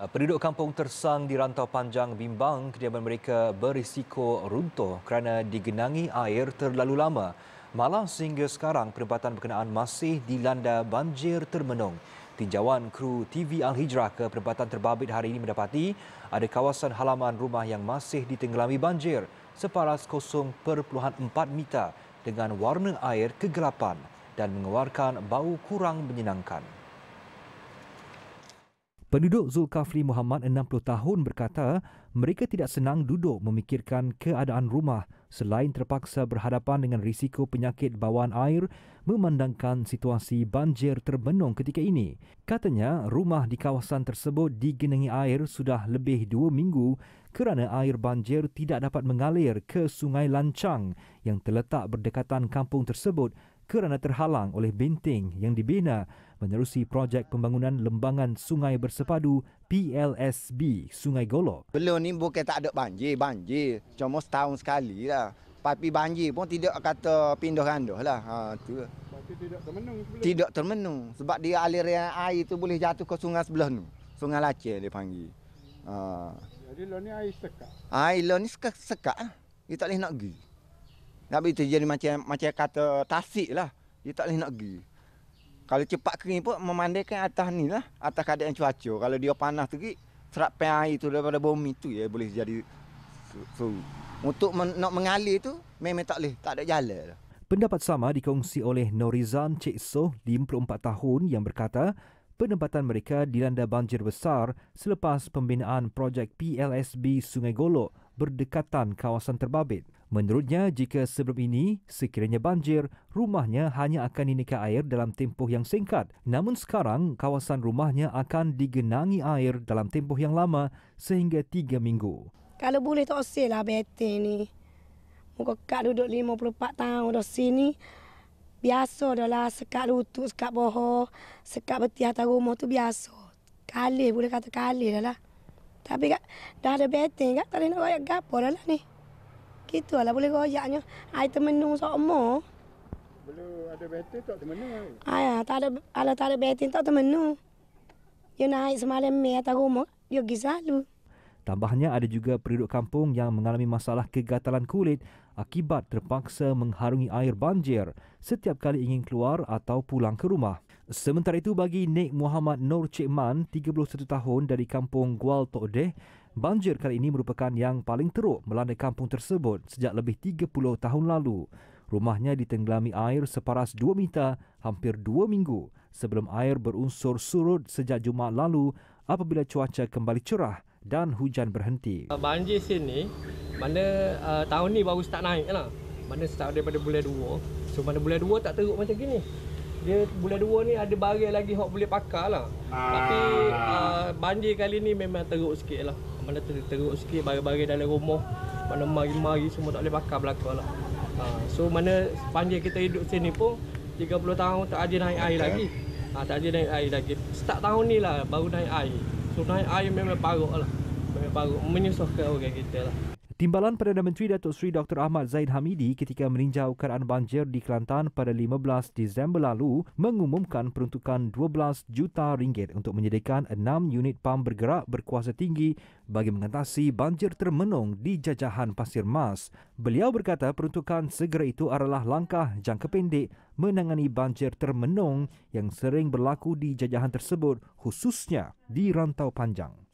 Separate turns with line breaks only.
Eh, penduduk kampung Tersang di rantau panjang bimbang kediaman mereka berisiko runtuh kerana digenangi air terlalu lama. Malah sehingga sekarang perempatan berkenaan masih dilanda banjir termenung. Tinjauan kru TV Al-Hijrah ke perempatan terbabit hari ini mendapati ada kawasan halaman rumah yang masih ditenggelami banjir separas 0.4 meter dengan warna air kegelapan dan mengeluarkan bau kurang menyenangkan. Penduduk Zulkafli Muhammad 60 tahun berkata mereka tidak senang duduk memikirkan keadaan rumah selain terpaksa berhadapan dengan risiko penyakit bawaan air memandangkan situasi banjir terbenung ketika ini. Katanya rumah di kawasan tersebut digenangi air sudah lebih dua minggu kerana air banjir tidak dapat mengalir ke Sungai Lancang yang terletak berdekatan kampung tersebut kerana terhalang oleh benteng yang dibina menerusi projek pembangunan lembangan sungai bersepadu PLSB Sungai Golok.
Belum ni bukan tak ada banjir, banjir. Cuma setahun sekali lah. Tapi banjir pun tidak kata pindah randuh lah. Ha, tu.
Tidak termenung,
sebelah. tidak termenung. Sebab dia aliran air itu boleh jatuh ke sungai sebelah ni. Sungai Lacer dia panggil. Ha. Jadi lo ni air sekak? Air lo ni sekak. Kita lah. tak boleh nak pergi. Nak begitu jadi macam macam kata tasik lah. Dia tak boleh nak pergi. Kalau cepat kering pun memandaikan atas ni lah. Atas keadaan cuaca. Kalau dia panas terik, serapan air tu daripada bumi tu ya boleh jadi so, Untuk men, nak mengalir tu memang tak boleh. Tak ada jalan lah.
Pendapat sama dikongsi oleh Norizan Cik Soh, 54 tahun yang berkata, penempatan mereka dilanda banjir besar selepas pembinaan projek PLSB Sungai Golok berdekatan kawasan terbabit. Menurutnya, jika sebelum ini sekiranya banjir, rumahnya hanya akan dinika air dalam tempoh yang singkat. Namun sekarang, kawasan rumahnya akan digenangi air dalam tempoh yang lama sehingga tiga minggu.
Kalau boleh tak usil lah bete ni. Muka kak duduk 54 tahun dah sini. Biasa dah lah sekat lutut, sekat bohor, sekat beti atas rumah tu biasa. kali boleh kata kali dah lah. Tapi dah ada beting tak boleh nak rakyat gapa dah lah ni. Gitu lah boleh royaknya. Ai termenung sok mo.
Belum ada betin tak termenung. Eh?
Ai ya, ah, tak ada ala tak ada betin tak termenung. Yo naik semalam me atas rumah, yo salu
Tambahnya ada juga penduduk kampung yang mengalami masalah kegatalan kulit akibat terpaksa mengharungi air banjir setiap kali ingin keluar atau pulang ke rumah. Sementara itu bagi Nik Muhammad Nur Cikman, 31 tahun dari kampung Gual Tokdeh, Banjir kali ini merupakan yang paling teruk melanda kampung tersebut sejak lebih 30 tahun lalu. Rumahnya ditenggelami air separas 2 meter hampir 2 minggu sebelum air berunsur surut sejak Jumaat lalu apabila cuaca kembali cerah dan hujan berhenti.
Eh, banjir sini, mana uh, tahun ni baru start naik lah. Mana start daripada bulan 2. So, mana bulan 2 tak teruk macam gini. Dia bulan 2 ni ada barang lagi yang boleh pakar lah. Tapi uh, banjir kali ni memang teruk sikit lah mana ter teruk sikit barang-barang dalam rumah mana mari-mari semua tak boleh bakar belakang lah ha, so mana sepanjang kita hidup sini pun 30 tahun tak ada naik air lagi ha, tak ada naik air lagi start tahun ni lah baru naik air so naik air memang parok lah memang parok menyusahkan orang kita lah
Timbalan Perdana Menteri Datuk Seri Dr. Ahmad Zaid Hamidi ketika meninjau keadaan banjir di Kelantan pada 15 Disember lalu mengumumkan peruntukan 12 juta ringgit untuk menyediakan 6 unit pam bergerak berkuasa tinggi bagi mengatasi banjir termenung di jajahan Pasir Mas. Beliau berkata peruntukan segera itu adalah langkah jangka pendek menangani banjir termenung yang sering berlaku di jajahan tersebut khususnya di rantau panjang.